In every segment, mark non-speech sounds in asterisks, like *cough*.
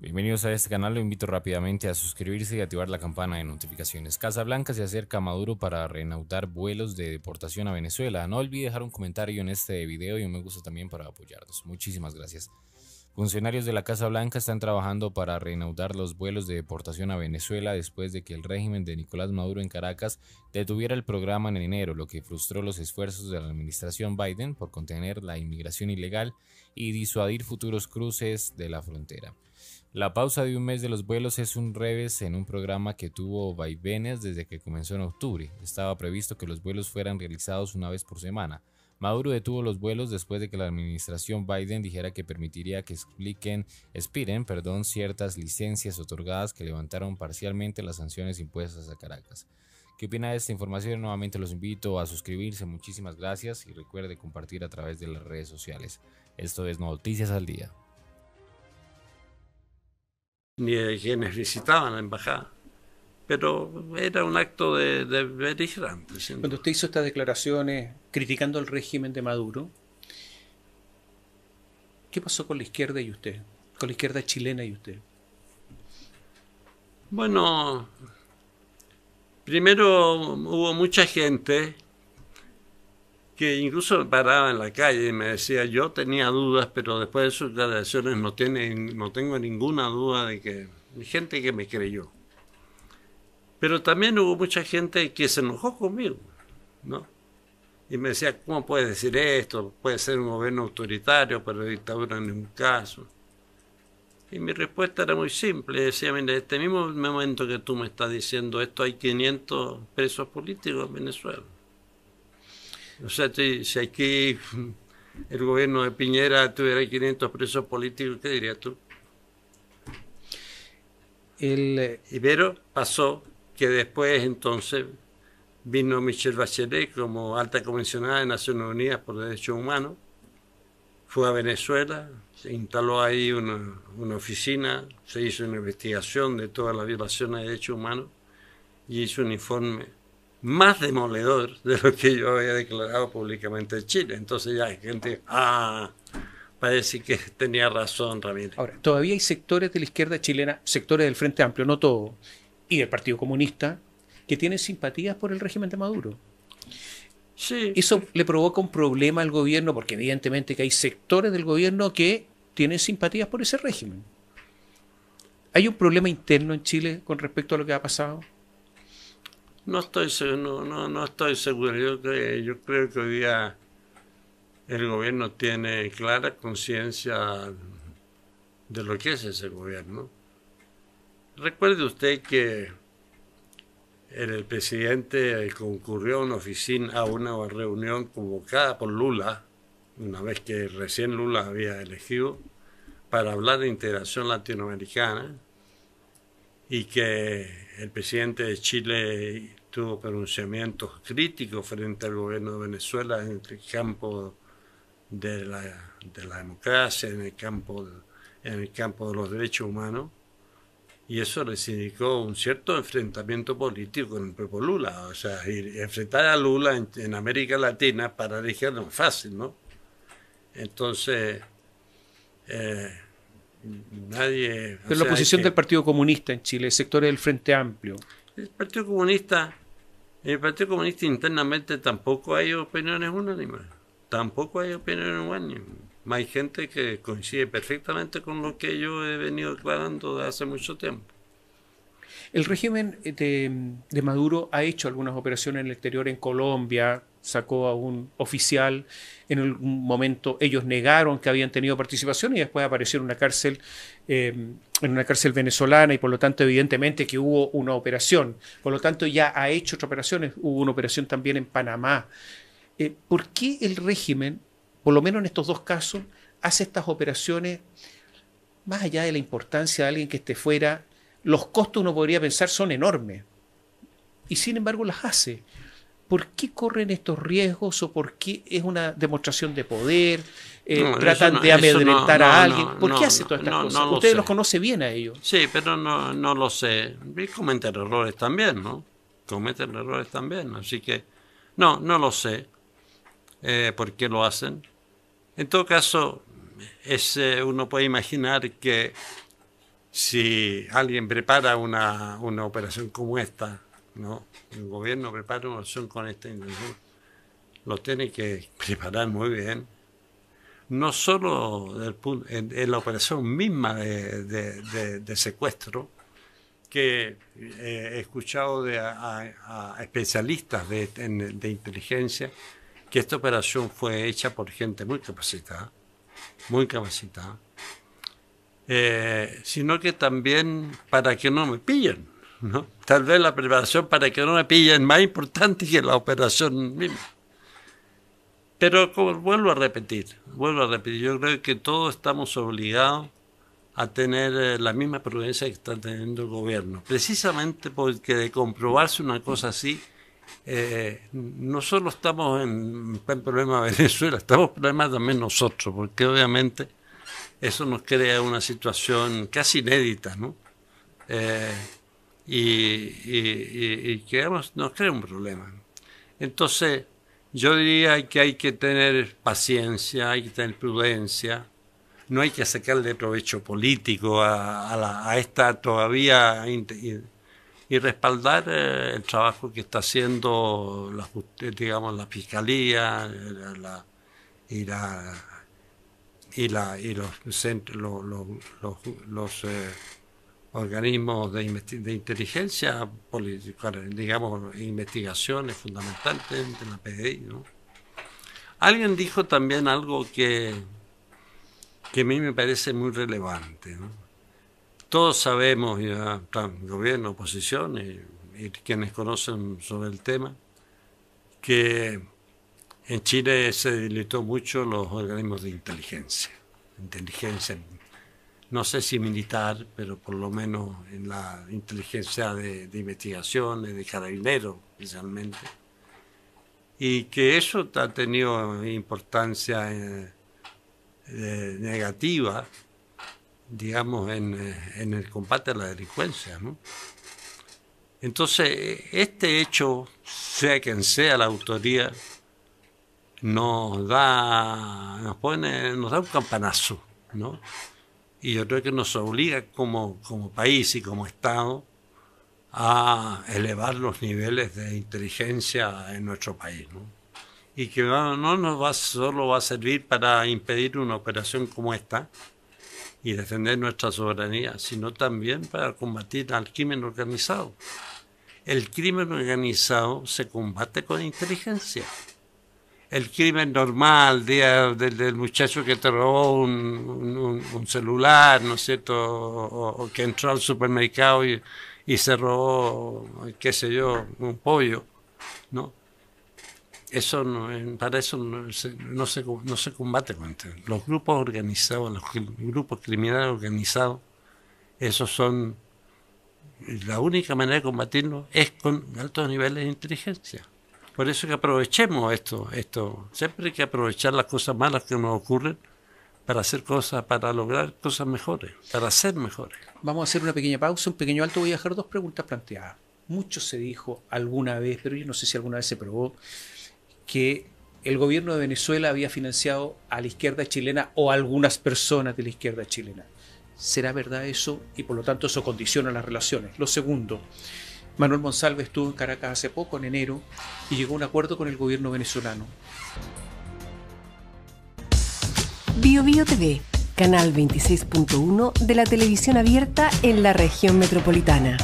Bienvenidos a este canal, lo invito rápidamente a suscribirse y activar la campana de notificaciones. Casa Blanca se acerca a Maduro para reanudar vuelos de deportación a Venezuela. No olvide dejar un comentario en este video y un me gusta también para apoyarnos. Muchísimas gracias. Funcionarios de la Casa Blanca están trabajando para reanudar los vuelos de deportación a Venezuela después de que el régimen de Nicolás Maduro en Caracas detuviera el programa en enero, lo que frustró los esfuerzos de la administración Biden por contener la inmigración ilegal y disuadir futuros cruces de la frontera. La pausa de un mes de los vuelos es un revés en un programa que tuvo vaivenes desde que comenzó en octubre. Estaba previsto que los vuelos fueran realizados una vez por semana. Maduro detuvo los vuelos después de que la administración Biden dijera que permitiría que expliquen, expiren perdón, ciertas licencias otorgadas que levantaron parcialmente las sanciones impuestas a Caracas. ¿Qué opina de esta información? Nuevamente los invito a suscribirse, muchísimas gracias y recuerde compartir a través de las redes sociales. Esto es Noticias al Día ni de quienes visitaban la embajada. Pero era un acto de, de Cuando usted hizo estas declaraciones criticando el régimen de Maduro, ¿qué pasó con la izquierda y usted? Con la izquierda chilena y usted. Bueno, primero hubo mucha gente que incluso paraba en la calle y me decía, yo tenía dudas, pero después de sus declaraciones no, no tengo ninguna duda de que hay gente que me creyó. Pero también hubo mucha gente que se enojó conmigo, ¿no? Y me decía, ¿cómo puedes decir esto? Puede ser un gobierno autoritario, pero dictadura en ningún caso. Y mi respuesta era muy simple. Decía, mire, este mismo momento que tú me estás diciendo esto, hay 500 presos políticos en Venezuela. O sea, si aquí *laughs* el gobierno de Piñera tuviera 500 presos políticos, ¿qué dirías tú? El... Eh, Ibero pasó que después entonces vino Michel Bachelet como alta comisionada de Naciones Unidas por Derechos Humanos, fue a Venezuela, se instaló ahí una, una, oficina, se hizo una investigación de todas las violaciones de derechos humanos y hizo un informe más demoledor de lo que yo había declarado públicamente en Chile. Entonces ya hay gente, ah, parece que tenía razón Ramírez. Ahora, todavía hay sectores de la izquierda chilena, sectores del Frente Amplio, no todo, y del Partido Comunista, que tienen simpatías por el régimen de Maduro. Sí. Eso le provoca un problema al gobierno, porque evidentemente que hay sectores del gobierno que tienen simpatías por ese régimen. ¿Hay un problema interno en Chile con respecto a lo que ha pasado? No estoy, no, no, no estoy seguro. Yo, creo, yo creo que hoy día el gobierno tiene clara conciencia de lo que es ese gobierno. Recuerde usted que el presidente concurrió a una oficina, a una reunión convocada por Lula, una vez que recién Lula había elegido, para hablar de integración latinoamericana y que el presidente de Chile tuvo pronunciamientos críticos frente al gobierno de Venezuela en el campo de la, democracia, en el, campo, en el campo de los derechos humanos, y eso le significó un cierto enfrentamiento político con el propio Lula. O sea, enfrentar a Lula en, América Latina para elegirlo no es fácil, ¿no? Entonces, eh, Nadie. Pero la oposición este del Partido Comunista en Chile, sectores del Frente Amplio. El Partido Comunista, el Partido Comunista internamente tampoco hay opiniones unánimes. Tampoco hay opiniones unánimes. Hay gente que coincide perfectamente con lo que yo he venido aclarando desde hace mucho tiempo. El régimen de Maduro ha hecho algunas operaciones en el exterior, en Colombia, sacó a un oficial, en algún momento ellos negaron que habían tenido participación y después apareció en una cárcel, eh, en una cárcel venezolana y por lo tanto evidentemente que hubo una operación, por lo tanto ya ha hecho otras operaciones, hubo una operación también en Panamá. Eh, ¿Por qué el régimen, por lo menos en estos dos casos, hace estas operaciones más allá de la importancia de alguien que esté fuera? Los costos uno podría pensar son enormes y sin embargo las hace. ¿por qué corren estos riesgos o por qué es una demostración de poder? Eh, tratan de amedrentar a alguien. ¿Por qué hace todas estas cosas? Usted los conoce bien a ellos. Sí, pero no, no lo sé. cometen errores también, ¿no? Cometen errores también. Así que, no, no lo sé eh, por qué lo hacen. En todo caso, es, eh, uno puede imaginar que si alguien prepara una, una operación como esta, no, el gobierno prepara una opción con esta Lo tiene que preparar muy bien. No solo en, la operación misma de, secuestro, que eh, he escuchado de, a, especialistas de, inteligencia que esta operación fue hecha por gente muy capacitada, muy capacitada, eh, sino que también para que no me pillen. Tal vez la preparación para que no me pillen más importante que la operación misma. Pero como, vuelvo a repetir, vuelvo a repetir, yo creo que todos estamos obligados a tener eh, la misma prudencia que está teniendo el gobierno, precisamente porque de comprobarse una cosa así, eh, no solo estamos en, en problema *laughs* Venezuela, estamos en problemas también nosotros, porque obviamente eso nos crea una situación casi inédita, ¿no? Eh, y, y, nos crea un problema. Entonces, yo diría que hay que tener paciencia, hay que tener prudencia, no hay que sacarle provecho político a, a esta todavía y, respaldar eh, el trabajo que está haciendo la, digamos, la fiscalía la, y, la, y, los eh, organismos de, de inteligencia, digamos, investigaciones fundamentales en la PDI. ¿no? Alguien dijo también algo que, que a mí me parece muy relevante. ¿no? Todos sabemos, ya gobierno, oposición y, quienes conocen sobre el tema, que en Chile se debilitó mucho los organismos de inteligencia. Inteligencia no sé si militar, pero por lo menos en la inteligencia de, investigación, de carabineros especialmente. Y que eso ha tenido importancia eh, negativa, digamos, eh, en, el combate a la delincuencia. ¿no? Entonces, este hecho, sea quien sea la autoría, nos da, nos nos da un campanazo, ¿no? y yo creo que nos obliga como, país y como Estado a elevar los niveles de inteligencia en nuestro país. Y que no, nos va, solo va a servir para impedir una operación como esta y defender nuestra soberanía, sino también para combatir al crimen organizado. El crimen organizado se combate con inteligencia el crimen normal, día del, del, muchacho que te robó un, celular, ¿no es cierto? O, que entró al supermercado y, se robó, qué sé yo, un pollo, ¿no? Eso para eso no se, no se, no se combate este. Los grupos organizados, los grupos criminales organizados, esos son. La única manera de combatirlos es con altos niveles de inteligencia. Por eso que aprovechemos esto, esto. Siempre hay que aprovechar las cosas malas que nos ocurren para hacer cosas, para lograr cosas mejores, para ser mejores. Vamos a hacer una pequeña pausa, un pequeño alto. Voy a dejar dos preguntas planteadas. Mucho se dijo alguna vez, pero yo no sé si alguna vez se probó, que el gobierno de Venezuela había financiado a la izquierda chilena o a algunas personas de la izquierda chilena. ¿Será verdad eso? Y por lo tanto eso condiciona las relaciones. Lo segundo, Manuel Monsalve estuvo en Caracas hace poco, en enero, y llegó a un acuerdo con el gobierno venezolano. BioBio Bio TV, canal 26.1 de la televisión abierta en la región metropolitana.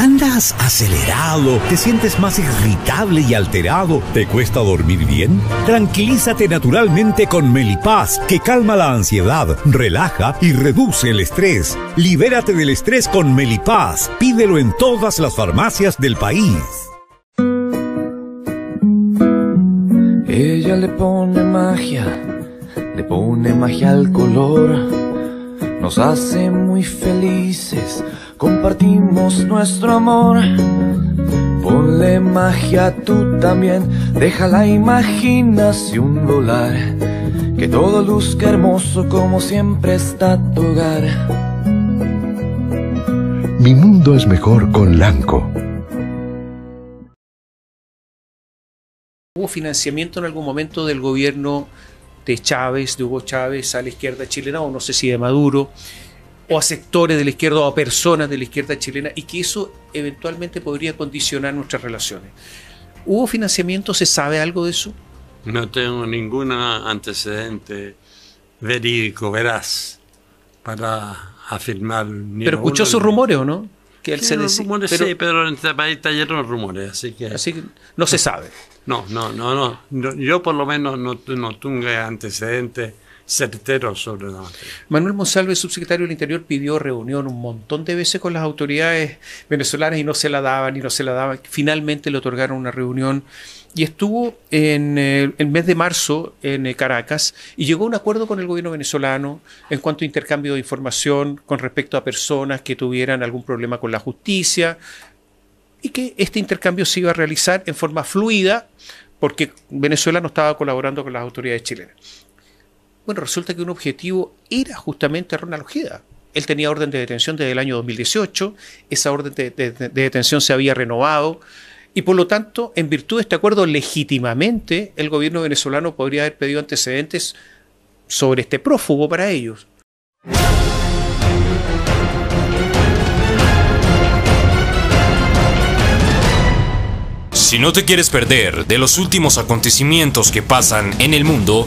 ¿Andas acelerado? ¿Te sientes más irritable y alterado? ¿Te cuesta dormir bien? Tranquilízate naturalmente con Melipaz, que calma la ansiedad, relaja y reduce el estrés. Libérate del estrés con Melipaz. Pídelo en todas las farmacias del país. Ella le pone magia, le pone magia al color. Nos hace muy felices compartimos nuestro amor. Ponle magia tú también, deja la imaginación volar. Que todo luzca hermoso como siempre está tu hogar. Mi mundo es mejor con Lanco. ¿Hubo financiamiento en algún momento del gobierno de Chávez, de Hugo Chávez, a la izquierda chilena, o no sé si de Maduro? o a sectores de la izquierda o a personas de la izquierda chilena y que eso eventualmente podría condicionar nuestras relaciones. ¿Hubo financiamiento? ¿Se sabe algo de eso? No tengo ningún antecedente verídico, veraz, para afirmar. Ni pero escuchó sus rumores, ¿o no? Que él se sí, pero en este país rumores, así que. Así no se sabe. No, no, no, no. Yo por lo menos no, no tengo antecedentes certeros Manuel Monsalve, subsecretario del Interior, pidió reunión un montón de veces con las autoridades venezolanas y no se la daban y no se la daban. Finalmente le otorgaron una reunión y estuvo en eh, el mes de marzo en eh, Caracas y llegó a un acuerdo con el gobierno venezolano en cuanto a intercambio de información con respecto a personas que tuvieran algún problema con la justicia y que este intercambio se iba a realizar en forma fluida porque Venezuela no estaba colaborando con las autoridades chilenas. Bueno, resulta que un objetivo era justamente Ronald Ojeda. Él tenía orden de detención desde el año 2018, esa orden de, detención se había renovado y por lo tanto, en virtud de este acuerdo, legítimamente el gobierno venezolano podría haber pedido antecedentes sobre este prófugo para ellos. Si no te quieres perder de los últimos acontecimientos que pasan en el mundo,